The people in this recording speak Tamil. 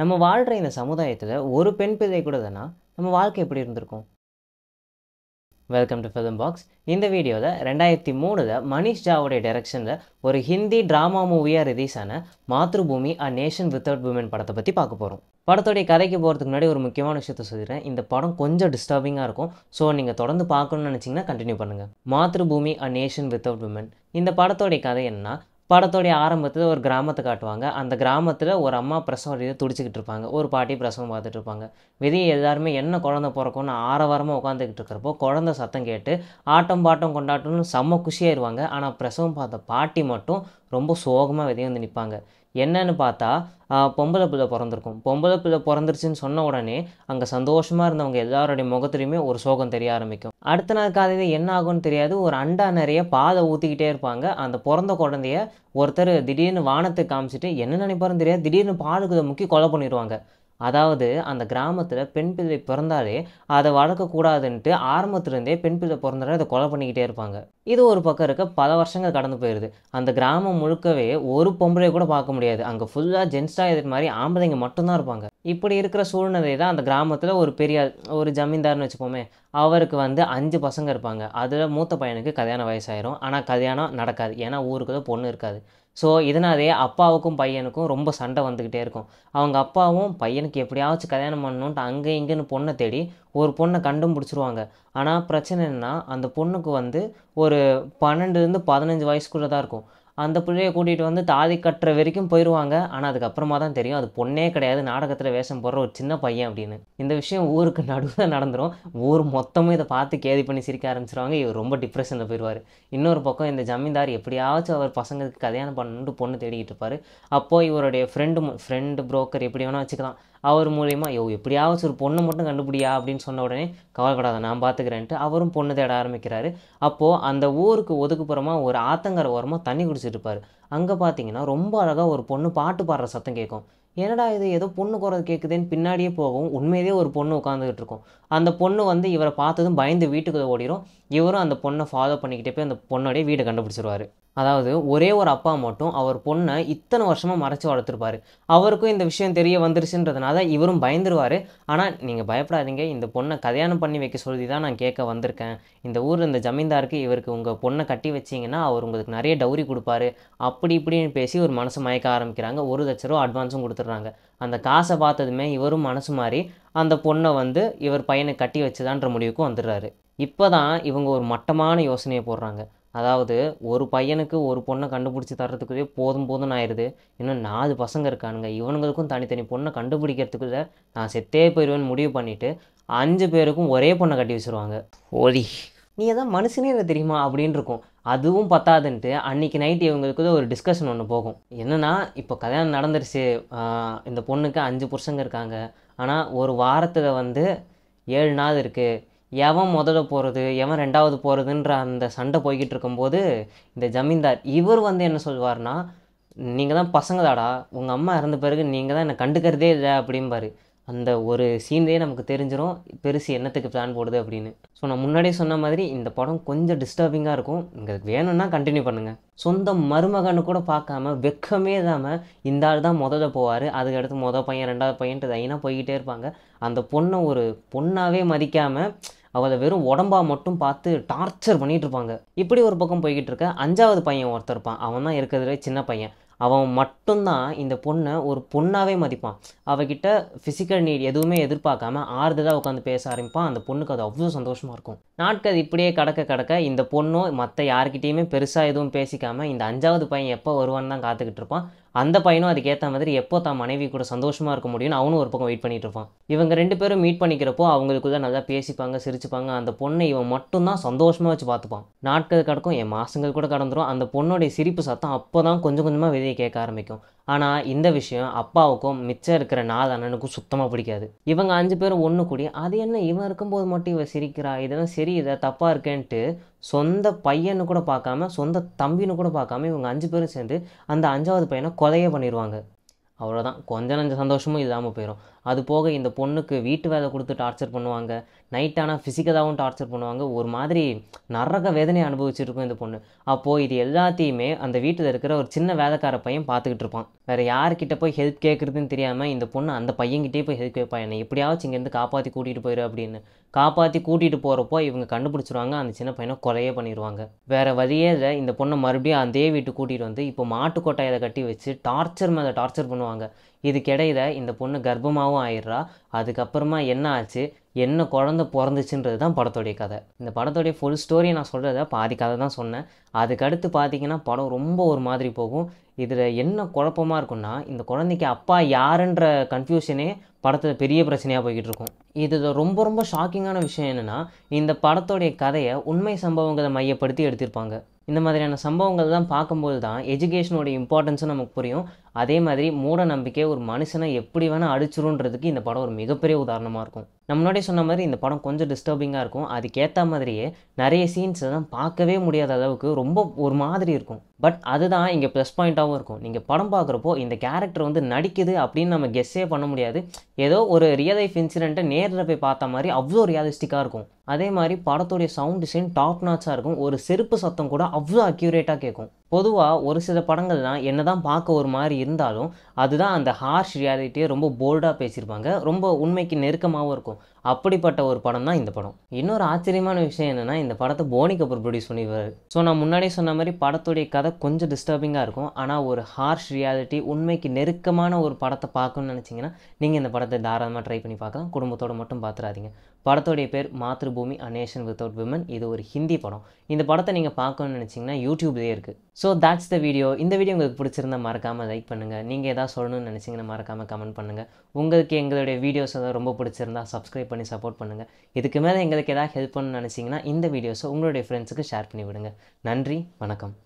நம்ம வாழ்கிற இந்த சமுதாயத்தில் ஒரு பெண் பிள்ளை கூட தானா நம்ம வாழ்க்கை எப்படி இருந்திருக்கும் வெல்கம் டு ஃபிலிம் பாக்ஸ் இந்த வீடியோவில் ரெண்டாயிரத்தி மூணில் மனிஷ் ஜாவுடைய டைரக்ஷனில் ஒரு ஹிந்தி ட்ராமா மூவியாக ரிலீஸ் ஆன Matrubhoomi a nation without women படத்தை பற்றி பார்க்க போகிறோம் படத்துடைய கதைக்கு போகிறதுக்கு முன்னாடி ஒரு முக்கியமான விஷயத்த சொல்லிடுறேன் இந்த படம் கொஞ்சம் டிஸ்டர்பிங்காக இருக்கும் ஸோ நீங்கள் தொடர்ந்து பார்க்கணும்னு நினச்சிங்கன்னா கண்டினியூ பண்ணுங்கள் Matrubhoomi a nation without women இந்த படத்தோடைய கதை என்னன்னா படத்தோடைய ஆரம்பத்தில் ஒரு கிராமத்தை காட்டுவாங்க அந்த கிராமத்தில் ஒரு அம்மா பிரசவம் இதை துடிச்சிக்கிட்டு இருப்பாங்க ஒரு பாட்டி பிரசவம் பார்த்துட்டு இருப்பாங்க வெளியே எல்லாருமே என்ன குழந்த பிறக்கும்னு ஆரவாரமாக உட்காந்துக்கிட்டு இருக்கிறப்போ குழந்த சத்தம் கேட்டு ஆட்டம் பாட்டம் கொண்டாட்டம்னு செம்ம குஷியாயிருவாங்க ஆனால் பிரசவம் பார்த்த பாட்டி மட்டும் ரொம்ப சோகமாக வெளியே வந்து நிற்பாங்க என்னன்னு பார்த்தா பொம்பளை பிள்ளை பிறந்திருக்கும் பொம்பளை பிள்ளை பிறந்துருச்சுன்னு சொன்ன உடனே அங்கே சந்தோஷமாக இருந்தவங்க எல்லாருடைய முகத்துலையுமே ஒரு சோகம் தெரிய ஆரம்பிக்கும் அடுத்த நாள் காலையில் என்ன ஆகும்னு தெரியாது ஒரு அண்டா நிறைய பாதை ஊற்றிக்கிட்டே இருப்பாங்க அந்த பிறந்த குழந்தைய ஒருத்தர் திடீர்னு வானத்தை காமிச்சிட்டு என்ன நினைப்பாருன்னு தெரியாது திடீர்னு பாலுக்குதை முக்கி கொலை பண்ணிடுவாங்க அதாவது அந்த கிராமத்தில் பெண் பிள்ளை பிறந்தாலே அதை வளர்க்கக்கூடாதுன்ட்டு ஆரம்பத்திலிருந்தே பெண் பிள்ளை பிறந்தாலே அதை கொலை பண்ணிக்கிட்டே இருப்பாங்க இது ஒரு பக்கம் இருக்க பல வருஷங்கள் கடந்து போயிடுது அந்த கிராமம் முழுக்கவே ஒரு பொம்பளை கூட பார்க்க முடியாது அங்கே ஃபுல்லாக ஜென்ஸ்டாக இது மாதிரி ஆம்பளைங்க மட்டும்தான் இருப்பாங்க இப்படி இருக்கிற சூழ்நிலை தான் அந்த கிராமத்தில் ஒரு பெரிய ஒரு ஜமீன்தார்னு வச்சுப்போமே அவருக்கு வந்து அஞ்சு பசங்க இருப்பாங்க அதில் மூத்த பையனுக்கு கல்யாண வயசாயிரும் ஆனால் கல்யாணம் நடக்காது ஏன்னா தான் பொண்ணு இருக்காது ஸோ இதனாலேயே அப்பாவுக்கும் பையனுக்கும் ரொம்ப சண்டை வந்துக்கிட்டே இருக்கும் அவங்க அப்பாவும் பையனுக்கு எப்படியாச்சும் கல்யாணம் பண்ணணுன்ட்டு அங்கே இங்கேன்னு பொண்ணை தேடி ஒரு பொண்ணை கண்டும் பிடிச்சிருவாங்க ஆனால் பிரச்சனை என்ன அந்த பொண்ணுக்கு வந்து ஒரு பன்னெண்டுலேருந்து பதினஞ்சு வயசுக்குள்ளே தான் இருக்கும் அந்த பிள்ளையை கூட்டிகிட்டு வந்து தாதி கட்டுற வரைக்கும் போயிடுவாங்க ஆனால் அதுக்கப்புறமா தான் தெரியும் அது பொண்ணே கிடையாது நாடகத்தில் வேஷம் போடுற ஒரு சின்ன பையன் அப்படின்னு இந்த விஷயம் ஊருக்கு நடுவில் நடந்துடும் ஊர் மொத்தமும் இதை பார்த்து கேதி பண்ணி சிரிக்க ஆரம்பிச்சிருவாங்க இவர் ரொம்ப டிப்ரெஷனில் போயிடுவார் இன்னொரு பக்கம் இந்த ஜமீன்தார் எப்படியாச்சும் அவர் பசங்களுக்கு கல்யாணம் பண்ணணுன்ட்டு பொண்ணு தேடிக்கிட்டு இருப்பார் அப்போது இவருடைய ஃப்ரெண்டு ஃப்ரெண்டு புரோக்கர் எப்படி வேணால் வச்சுக்கலாம் அவர் மூலயமா யோ எப்படியாவது ஒரு பொண்ணு மட்டும் கண்டுபிடியா அப்படின்னு சொன்ன உடனே கவலைப்படாத நான் பார்த்துக்கிறேன்ட்டு அவரும் பொண்ணு தேட ஆரம்பிக்கிறாரு அப்போது அந்த ஊருக்கு ஒதுக்குப்புறமா ஒரு ஆத்தங்கரை ஓரமாக தண்ணி குடிச்சு இருப்பார் அங்கே பார்த்தீங்கன்னா ரொம்ப அழகாக ஒரு பொண்ணு பாட்டு பாடுற சத்தம் கேட்கும் என்னடா இது ஏதோ பொண்ணு குறது கேட்குதுன்னு பின்னாடியே போகும் உண்மையிலேயே ஒரு பொண்ணு உட்காந்துக்கிட்டு இருக்கும் அந்த பொண்ணு வந்து இவரை பார்த்ததும் பயந்து வீட்டுக்கு ஓடிடும் இவரும் அந்த பொண்ணை ஃபாலோ பண்ணிக்கிட்டே போய் அந்த பொண்ணோடைய வீடை கண்டுபிடிச்சிருவாரு அதாவது ஒரே ஒரு அப்பா மட்டும் அவர் பொண்ணை இத்தனை வருஷமாக மறைச்சி வளர்த்துருப்பாரு அவருக்கும் இந்த விஷயம் தெரிய வந்துருச்சுன்றதுனால இவரும் பயந்துருவார் ஆனால் நீங்கள் பயப்படாதீங்க இந்த பொண்ணை கல்யாணம் பண்ணி வைக்க சொல்லி தான் நான் கேட்க வந்திருக்கேன் இந்த ஊர் இந்த ஜமீன்தாருக்கு இவருக்கு உங்கள் பொண்ணை கட்டி வச்சிங்கன்னா அவர் உங்களுக்கு நிறைய டவுரி கொடுப்பாரு அப்படி இப்படின்னு பேசி ஒரு மனசு மயக்க ஆரம்பிக்கிறாங்க ஒரு லட்ச ரூபா அட்வான்ஸும் கொடுத்துட்றாங்க அந்த காசை பார்த்ததுமே இவரும் மனசு மாறி அந்த பொண்ணை வந்து இவர் பையனை கட்டி வச்சுதான்ற முடிவுக்கும் வந்துடுறாரு இப்போ தான் இவங்க ஒரு மட்டமான யோசனையை போடுறாங்க அதாவது ஒரு பையனுக்கு ஒரு பொண்ணை கண்டுபிடிச்சி தர்றதுக்குள்ளே போதும் போதும் ஆயிடுது இன்னும் நாலு பசங்க இருக்கானுங்க இவனுங்களுக்கும் தனித்தனி பொண்ணை கண்டுபிடிக்கிறதுக்குள்ளே நான் செத்தே போயிடுவேன்னு முடிவு பண்ணிவிட்டு அஞ்சு பேருக்கும் ஒரே பொண்ணை கட்டி வச்சுருவாங்க ஓலி நீ எதாவது மனுஷனே தெரியுமா அப்படின்னு இருக்கும் அதுவும் பத்தாதுன்ட்டு அன்றைக்கி நைட் இவங்களுக்கு ஒரு டிஸ்கஷன் ஒன்று போகும் என்னென்னா இப்போ கல்யாணம் நடந்துருச்சு இந்த பொண்ணுக்கு அஞ்சு புருஷங்க இருக்காங்க ஆனால் ஒரு வாரத்தில் வந்து ஏழு நாள் இருக்குது எவன் முதல்ல போகிறது எவன் ரெண்டாவது போகிறதுன்ற அந்த சண்டை போய்கிட்டு இருக்கும்போது இந்த ஜமீன்தார் இவர் வந்து என்ன சொல்வார்னா நீங்கள் தான் பசங்களாடா உங்கள் அம்மா இறந்த பிறகு நீங்கள் தான் என்னை கண்டுக்கிறதே இல்லை அப்படிம்பாரு அந்த ஒரு சீன்லேயே நமக்கு தெரிஞ்சிடும் பெருசு என்னத்துக்கு பிளான் போடுது அப்படின்னு ஸோ நான் முன்னாடியே சொன்ன மாதிரி இந்த படம் கொஞ்சம் டிஸ்டர்பிங்காக இருக்கும் இங்கே வேணும்னா கண்டினியூ பண்ணுங்கள் சொந்த மருமகன்னு கூட பார்க்காம வெக்கமே இல்லாமல் இந்த ஆள் தான் முதல்ல போவார் அதுக்கடுத்து மொதல் பையன் ரெண்டாவது பையன்ட்டு தைனா போய்கிட்டே இருப்பாங்க அந்த பொண்ணை ஒரு பொண்ணாகவே மதிக்காமல் அவளை வெறும் உடம்பா மட்டும் பார்த்து டார்ச்சர் பண்ணிகிட்டு இருப்பாங்க இப்படி ஒரு பக்கம் போய்கிட்டு இருக்க அஞ்சாவது பையன் ஒருத்தர் இருப்பான் அவன் தான் இருக்கிறதுலே சின்ன பையன் அவன் மட்டும்தான் இந்த பொண்ணை ஒரு பொண்ணாகவே மதிப்பான் அவகிட்ட ஃபிசிக்கல் நீட் எதுவுமே எதிர்பார்க்காம ஆறுதலாக உட்காந்து பேச ஆரம்பிப்பான் அந்த பொண்ணுக்கு அது அவ்வளோ சந்தோஷமாக இருக்கும் நாட்கள் இப்படியே கடக்க கடக்க இந்த பொண்ணும் மற்ற யார்கிட்டேயுமே பெருசாக எதுவும் பேசிக்காமல் இந்த அஞ்சாவது பையன் எப்போ வருவான்னு தான் காத்துக்கிட்டு இருப்பான் அந்த பையனும் அதுக்கேற்ற மாதிரி எப்போ தான் மனைவி கூட சந்தோஷமாக இருக்க முடியும்னு அவனும் ஒரு பக்கம் வெயிட் பண்ணிட்டு இருப்பான் இவங்க ரெண்டு பேரும் மீட் பண்ணிக்கிறப்போ அவங்களுக்குள்ள நல்லா பேசிப்பாங்க சிரிச்சுப்பாங்க அந்த பொண்ணை இவன் மட்டும்தான் சந்தோஷமாக வச்சு பார்த்துப்பான் நாட்கள் கடக்கும் என் மாதங்கள் கூட கடந்துடும் அந்த பொண்ணுடைய சிரிப்பு சத்தம் அப்போ தான் கொஞ்சம் கொஞ்சமாக வெளியே கேட்க ஆரம்பிக்கும் ஆனால் இந்த விஷயம் அப்பாவுக்கும் மிச்சம் இருக்கிற நாள் அண்ணனுக்கும் சுத்தமாக பிடிக்காது இவங்க அஞ்சு பேரும் ஒன்று கூடி அது என்ன இவன் இருக்கும்போது மட்டும் இவன் சிரிக்கிறா இதெல்லாம் சரி இதை தப்பாக இருக்கேன்ட்டு சொந்த பையன்னு கூட பார்க்காம சொந்த தம்பின்னு கூட பார்க்காம இவங்க அஞ்சு பேரும் சேர்ந்து அந்த அஞ்சாவது பையனை கொலையே பண்ணிடுவாங்க அவ்வளோதான் கொஞ்ச நஞ்ச சந்தோஷமும் இல்லாமல் போயிடும் அது போக இந்த பொண்ணுக்கு வீட்டு வேலை கொடுத்து டார்ச்சர் பண்ணுவாங்க நைட் ஆனால் ஃபிசிக்கலாகவும் டார்ச்சர் பண்ணுவாங்க ஒரு மாதிரி நரக வேதனையை அனுபவிச்சுருக்கும் இந்த பொண்ணு அப்போது இது எல்லாத்தையுமே அந்த வீட்டில் இருக்கிற ஒரு சின்ன வேலைக்கார பையன் பார்த்துக்கிட்டு இருப்பான் வேறு யார்கிட்ட போய் ஹெல்ப் கேட்குறதுன்னு தெரியாமல் இந்த பொண்ணு அந்த பையன்கிட்டே போய் ஹெல்ப் கேட்பா என்னை எப்படியாச்சும் இங்கேருந்து காப்பாற்றி கூட்டிகிட்டு போயிரு அப்படின்னு காப்பாற்றி கூட்டிகிட்டு போகிறப்போ இவங்க கண்டுபிடிச்சிருவாங்க அந்த சின்ன பையனை கொலையே பண்ணிடுவாங்க வேறு வழியே இல்லை இந்த பொண்ணை மறுபடியும் அதே வீட்டுக்கு கூட்டிகிட்டு வந்து இப்போ மாட்டு கட்டி வச்சு டார்ச்சர் மேலே டார்ச்சர் பண்ணுவாங்க இதுக்கிடையில் இந்த பொண்ணு கர்ப்பமாகவும் ஆயிடுறா அதுக்கப்புறமா என்ன ஆச்சு என்ன குழந்த பிறந்துச்சுன்றது தான் படத்துடைய கதை இந்த படத்தோடைய ஃபுல் ஸ்டோரியை நான் சொல்கிறத பாதி கதை தான் சொன்னேன் அதுக்கடுத்து பார்த்தீங்கன்னா படம் ரொம்ப ஒரு மாதிரி போகும் இதில் என்ன குழப்பமாக இருக்குன்னா இந்த குழந்தைக்கு அப்பா யாருன்ற கன்ஃபியூஷனே படத்தில் பெரிய பிரச்சனையாக போய்கிட்டு இருக்கும் இதில் ரொம்ப ரொம்ப ஷாக்கிங்கான விஷயம் என்னென்னா இந்த படத்தோடைய கதையை உண்மை சம்பவங்களை மையப்படுத்தி எடுத்திருப்பாங்க இந்த மாதிரியான சம்பவங்கள் தான் பார்க்கும்போது தான் எஜுகேஷனோட இம்பார்ட்டன்ஸும் நமக்கு புரியும் அதே மாதிரி மூட நம்பிக்கை ஒரு மனுஷனை எப்படி வேணால் அடிச்சிருன்றதுக்கு இந்த படம் ஒரு மிகப்பெரிய உதாரணமாக இருக்கும் நம்ம முன்னாடி சொன்ன மாதிரி இந்த படம் கொஞ்சம் டிஸ்டர்பிங்காக இருக்கும் அதுக்கேற்ற மாதிரியே நிறைய சீன்ஸ் தான் பார்க்கவே முடியாத அளவுக்கு ரொம்ப ஒரு மாதிரி இருக்கும் பட் அதுதான் இங்கே ப்ளஸ் பாயிண்ட்டாகவும் இருக்கும் நீங்கள் படம் பார்க்குறப்போ இந்த கேரக்டர் வந்து நடிக்குது அப்படின்னு நம்ம கெஸ்ஸே பண்ண முடியாது ஏதோ ஒரு ரியல் லைஃப் இன்சிடெண்ட்டை நேரில் போய் பார்த்த மாதிரி அவ்வளோ ரியாலிஸ்டிக்காக இருக்கும் அதே மாதிரி படத்துடைய சவுண்ட் டிசைன் டாப் நாட்ஸாக இருக்கும் ஒரு செருப்பு சத்தம் கூட அவ்வளோ அக்யூரேட்டாக கேட்கும் பொதுவாக ஒரு சில படங்கள்லாம் என்ன தான் பார்க்க ஒரு மாதிரி இருந்தாலும் அதுதான் அந்த ஹார்ஷ் ரியாலிட்டியை ரொம்ப போல்டாக பேசியிருப்பாங்க ரொம்ப உண்மைக்கு நெருக்கமாகவும் இருக்கும் அப்படிப்பட்ட ஒரு படம் தான் இந்த படம் இன்னொரு ஆச்சரியமான விஷயம் என்னென்னா இந்த படத்தை போனி கபூர் ப்ரொடியூஸ் பண்ணிடுவார் ஸோ நான் முன்னாடியே சொன்ன மாதிரி படத்துடைய கதை கொஞ்சம் டிஸ்டர்பிங்காக இருக்கும் ஆனால் ஒரு ஹார்ஷ் ரியாலிட்டி உண்மைக்கு நெருக்கமான ஒரு படத்தை பார்க்கணும்னு நினச்சிங்கன்னா நீங்கள் இந்த படத்தை தாராளமாக ட்ரை பண்ணி பார்க்கலாம் குடும்பத்தோடு மட்டும் பார்த்துறாதீங்க படத்துடைய பேர் மாத்ருபூமி அநேஷன் வித்தவுட் விமன் இது ஒரு ஹிந்தி படம் இந்த படத்தை நீங்கள் பார்க்கணும்னு நினச்சிங்கன்னா யூடியூப்லேயே இருக்குது ஸோ தாட்ஸ் த வீடியோ இந்த வீடியோ உங்களுக்கு பிடிச்சிருந்தா மறக்காமல் லைக் பண்ணுங்கள் நீங்கள் எதாவது சொல்லணும்னு நினச்சிங்கன்னா மறக்காமல் கமெண்ட் பண்ணுங்கள் உங்களுக்கு எங்களுடைய வீடியோஸ் எதாவது ரொம்ப பிடிச்சிருந்தா சப்ஸ்கிரைப் பண்ணி சப்போர்ட் பண்ணுங்கள் இதுக்கு மேலே எங்களுக்கு எதாவது ஹெல்ப் பண்ணணும்னு நினச்சிங்கன்னா இந்த வீடியோஸை உங்களுடைய ஃப்ரெண்ட்ஸுக்கு ஷேர் பண்ணி விடுங்க நன்றி வணக்கம்